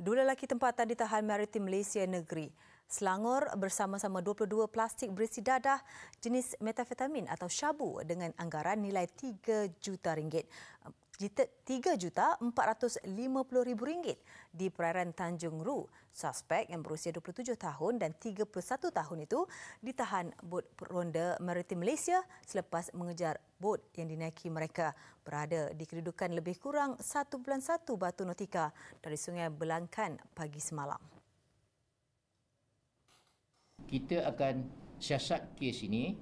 Dua lelaki tempatan ditahan Maritim Malaysia Negeri. Selangor bersama-sama 22 plastik berisi dadah jenis metafetamin atau syabu dengan anggaran nilai 3 juta ringgit. RM3,450,000 di perairan Tanjung Ru. Suspek yang berusia 27 tahun dan 31 tahun itu ditahan bot ronda Maritim Malaysia selepas mengejar bot yang dinaiki mereka berada di kedudukan lebih kurang bulan 1.1 batu notika dari Sungai Belangkan pagi semalam. Kita akan siasat kes ini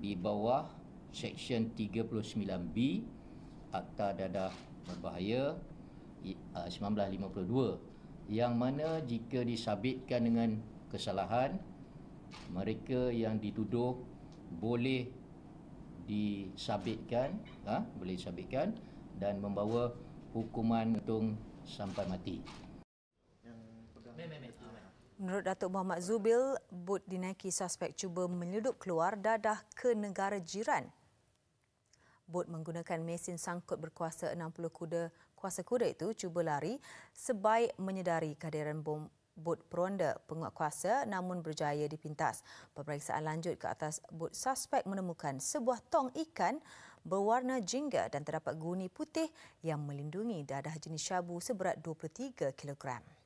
di bawah Seksyen 39B Akta Dadah Berbahaya 1952 uh, yang mana jika disabitkan dengan kesalahan mereka yang dituduh boleh disabitkan ha? boleh disabitkan dan membawa hukuman untung sampai mati. Menurut Datuk Muhammad Zubil, Bud dinaiki suspek cuba menyeduk keluar dadah ke negara jiran bot menggunakan mesin sangkut berkuasa 60 kuda kuasa kuda itu cuba lari sebaik menyedari kehadiran bom bot peronda penguat kuasa namun berjaya dipintas. Pemeriksaan lanjut ke atas bot suspek menemukan sebuah tong ikan berwarna jingga dan terdapat guni putih yang melindungi dadah jenis syabu seberat 23 kilogram.